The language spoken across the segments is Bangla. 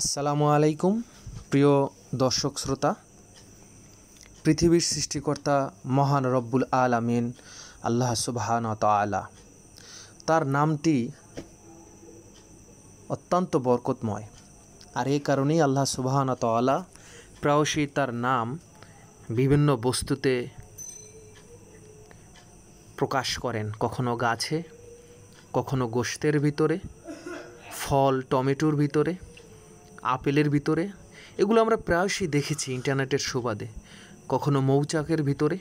আসসালামু আলাইকুম প্রিয় দর্শক শ্রোতা পৃথিবীর সৃষ্টিকর্তা মহান রব্বুল আলামিন আল্লাহ সুবহান আলা তার নামটি অত্যন্ত বরকতময় আর এই কারণেই আল্লাহ সুবহান আলা প্রায়শই তার নাম বিভিন্ন বস্তুতে প্রকাশ করেন কখনো গাছে কখনো গোষ্ঠের ভিতরে ফল টমেটোর ভিতরে আপেলের ভিতরে এগুলো আমরা প্রায়শই দেখেছি ইন্টারনেটের সুবাদে কখনো মৌচাকের ভিতরে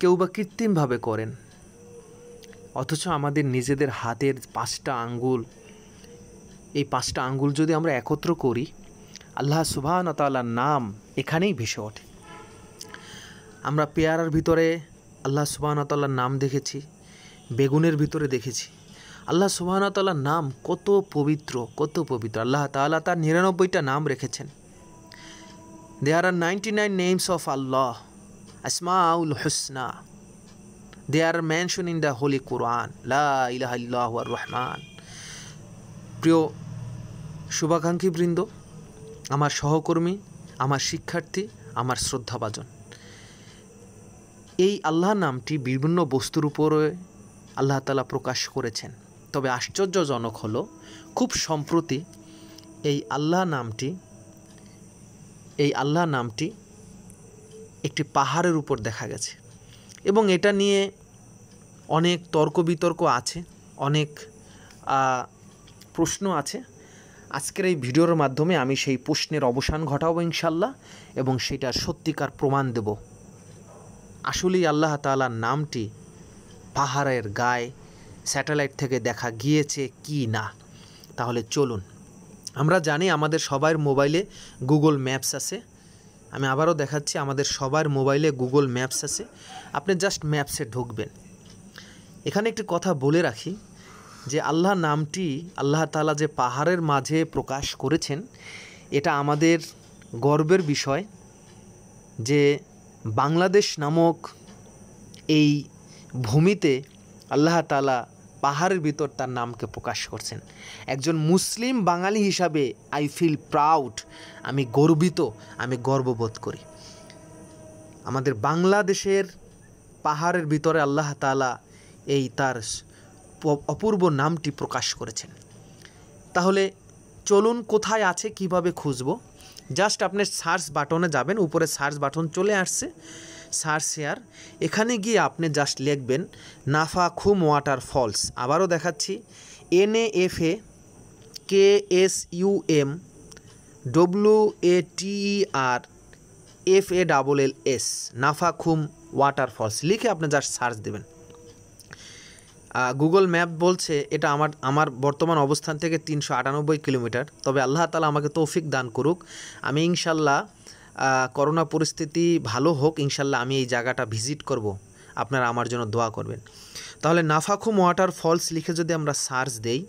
কেউ বা কৃত্রিমভাবে করেন অথচ আমাদের নিজেদের হাতের পাঁচটা আঙ্গুল এই পাঁচটা আঙ্গুল যদি আমরা একত্র করি আল্লাহ সুবাহ তাল্লার নাম এখানেই ভেসে ওঠে আমরা পেয়ারার ভিতরে আল্লাহ সুবাহ তাল্লার নাম দেখেছি বেগুনের ভিতরে দেখেছি আল্লাহ সুবাহতাল্লার নাম কত পবিত্র কত পবিত্র আল্লাহ তাল্লাহ তার নিরানব্বইটা নাম রেখেছেন there are ninety nine names of Allah আসমাউল হুসনা they are mention in the holy Quran লাহ রহমান প্রিয় শুভাকাঙ্ক্ষী বৃন্দ আমার সহকর্মী আমার শিক্ষার্থী আমার শ্রদ্ধাভাজন এই আল্লাহ নামটি বিভিন্ন বস্তুর উপরে আল্লাহ তালা প্রকাশ করেছেন তবে আশ্চর্যজনক হলো খুব সম্প্রতি এই আল্লাহ নামটি এই আল্লাহ নামটি একটি পাহাড়ের উপর দেখা গেছে এবং এটা নিয়ে অনেক তর্ক বিতর্ক আছে অনেক প্রশ্ন আছে আজকের এই ভিডিওর মাধ্যমে আমি সেই প্রশ্নের অবসান ঘটাবো ইনশাল্লাহ এবং সেটার সত্যিকার প্রমাণ দেব আসলেই আল্লাহ তালার নামটি পাহাড়ের গায়ে স্যাটেলাইট থেকে দেখা গিয়েছে কি না তাহলে চলুন আমরা জানি আমাদের সবার মোবাইলে গুগল ম্যাপস আছে আমি আবারও দেখাচ্ছি আমাদের সবার মোবাইলে গুগল ম্যাপস আছে আপনি জাস্ট ম্যাপসে ঢুকবেন এখানে একটি কথা বলে রাখি যে আল্লাহ নামটি আল্লাহ তালা যে পাহাড়ের মাঝে প্রকাশ করেছেন এটা আমাদের গর্বের বিষয় যে বাংলাদেশ নামক এই ভূমিতে আল্লাহ তালা পাহাড়ের ভিতর তার নামকে প্রকাশ করছেন একজন মুসলিম বাঙালি হিসাবে আই ফিল প্রাউড আমি গর্বিত আমি গর্ববোধ করি আমাদের বাংলাদেশের পাহাড়ের ভিতরে আল্লাহ তালা এই তার অপূর্ব নামটি প্রকাশ করেছেন তাহলে চলুন কোথায় আছে কিভাবে খুঁজব জাস্ট আপনি সার্চ বাটনে যাবেন উপরে সার্চ বাটন চলে আসছে সার্চ শেয়ার এখানে গিয়ে আপনি জাস্ট লিখবেন নাফা খুম ওয়াটার ফলস আবারও দেখাচ্ছি N A F A K S U M W A T R F A double L S Nafakhum water falls লিখে আপনি জাস্ট সার্চ দেবেন গুগল ম্যাপ বলছে এটা আমার আমার বর্তমান অবস্থান থেকে তিনশো আটানব্বই কিলোমিটার তবে আল্লাহ তালা আমাকে তৌফিক দান করুক আমি ইনশাল্লাহ করোনা পরিস্থিতি ভালো হোক ইনশাল্লাহ আমি এই জায়গাটা ভিজিট করব আপনারা আমার জন্য দোয়া করবেন তাহলে নাফাখুম ওয়াটার ফলস লিখে যদি আমরা সার্চ দেই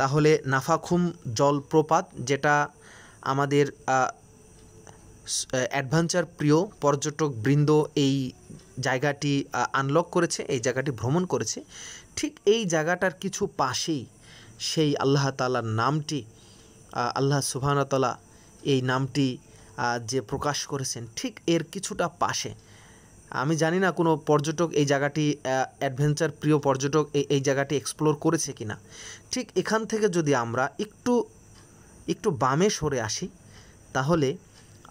তাহলে নাফাখুম জলপ্রপাত যেটা আমাদের অ্যাডভেঞ্চার প্রিয় পর্যটক বৃন্দ এই জায়গাটি আনলক করেছে এই জায়গাটি ভ্রমণ করেছে ঠিক এই জায়গাটার কিছু পাশেই সেই আল্লাহ তালার নামটি আল্লাহ সুবাহতলা এই নামটি যে প্রকাশ করেছেন ঠিক এর কিছুটা পাশে আমি জানি না কোনো পর্যটক এই জায়গাটি অ্যাডভেঞ্চার প্রিয় পর্যটক এই এই জায়গাটি এক্সপ্লোর করেছে কি না ঠিক এখান থেকে যদি আমরা একটু একটু বামে সরে আসি তাহলে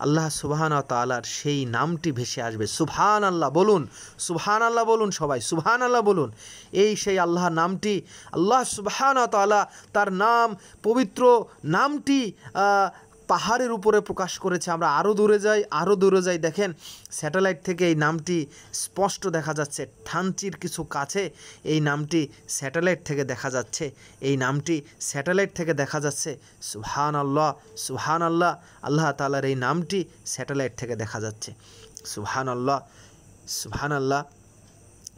আল্লাহ সুবাহান তালার সেই নামটি ভেসে আসবে সুবহান আল্লাহ বলুন সুবহান আল্লাহ বলুন সবাই সুবহান আল্লাহ বলুন এই সেই আল্লাহ নামটি আল্লাহ সুবহান তালা তার নাম পবিত্র নামটি পাহাড়ের উপরে প্রকাশ করেছে আমরা আরও দূরে যাই আরও দূরে যাই দেখেন স্যাটেলাইট থেকে এই নামটি স্পষ্ট দেখা যাচ্ছে থানচির কিছু কাছে এই নামটি স্যাটেলাইট থেকে দেখা যাচ্ছে এই নামটি স্যাটেলাইট থেকে দেখা যাচ্ছে সুহান আল্লাহ সুহান আল্লাহ আল্লাহ তালার এই নামটি স্যাটেলাইট থেকে দেখা যাচ্ছে সুহান আল্লাহ সুহান আল্লাহ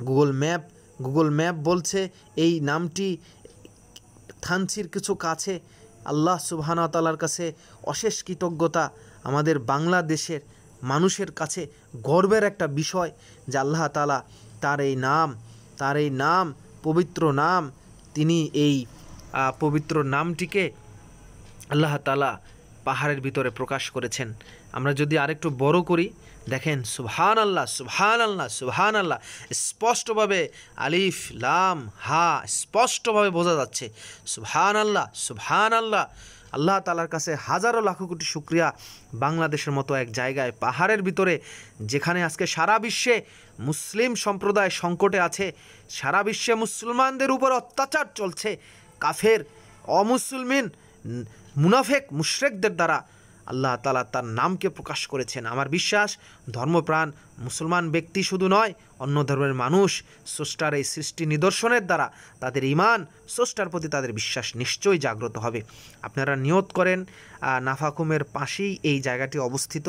গুগল ম্যাপ গুগল ম্যাপ বলছে এই নামটি থানচির কিছু কাছে আল্লাহ তালার কাছে অশেষ কৃতজ্ঞতা আমাদের বাংলাদেশের মানুষের কাছে গর্বের একটা বিষয় যে আল্লাহ তালা তার এই নাম তার এই নাম পবিত্র নাম তিনি এই পবিত্র নামটিকে আল্লাহ তালা পাহাড়ের ভিতরে প্রকাশ করেছেন আমরা যদি আরেকটু বড় করি দেখেন সুহান আল্লাহ সুহান আল্লাহ সুহান আল্লাহ স্পষ্টভাবে আলিফ লাম হা স্পষ্টভাবে বোঝা যাচ্ছে সুহান আল্লাহ সুহান আল্লাহ আল্লাহ তালার কাছে হাজারো লাখো কোটি শুক্রিয়া বাংলাদেশের মতো এক জায়গায় পাহাড়ের ভিতরে যেখানে আজকে সারা বিশ্বে মুসলিম সম্প্রদায় সংকটে আছে সারা বিশ্বে মুসলমানদের উপর অত্যাচার চলছে কাফের অমুসলমিন মুনাফেক মুশ্রেকদের দ্বারা আল্লাহ তালা তার নামকে প্রকাশ করেছেন আমার বিশ্বাস ধর্মপ্রাণ মুসলমান ব্যক্তি শুধু নয় অন্য ধর্মের মানুষ স্রষ্টার এই সৃষ্টি নিদর্শনের দ্বারা তাদের ইমান স্রষ্টার প্রতি তাদের বিশ্বাস নিশ্চয়ই জাগ্রত হবে আপনারা নিয়ত করেন নাফাকুমের পাশেই এই জায়গাটি অবস্থিত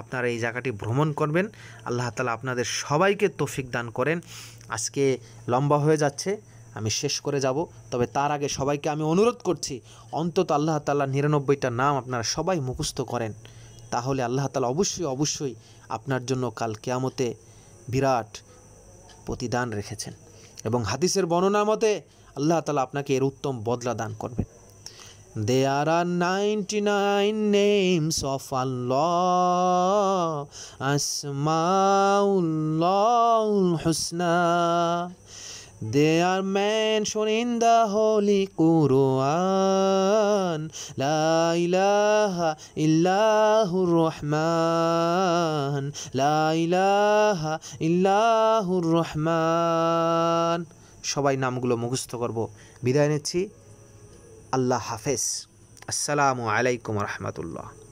আপনারা এই জায়গাটি ভ্রমণ করবেন আল্লাহ তালা আপনাদের সবাইকে তৌফিক দান করেন আজকে লম্বা হয়ে যাচ্ছে আমি শেষ করে যাব তবে তার আগে সবাইকে আমি অনুরোধ করছি অন্তত আল্লাহ তাল্লাহ নিরানব্বইটা নাম আপনারা সবাই মুখস্থ করেন তাহলে আল্লাহ তালা অবশ্যই অবশ্যই আপনার জন্য কাল কেয়ামতে বিরাট প্রতিদান রেখেছেন এবং হাদিসের বর্ণনা মতে আল্লাহ তালা আপনাকে এর উত্তম বদলা দান করবেন There are 99 names of Allah, Asmaul Husna. They are mentioned in the Holy Quran. La ilaha illahur Rahman. La ilaha illahur Rahman. সবাই নামগুলো মুখস্থ করব বিদায় নিচ্ছি আল্লাহ হাফেজ আসসালামু আলাইকুম রহমতুল্লাহ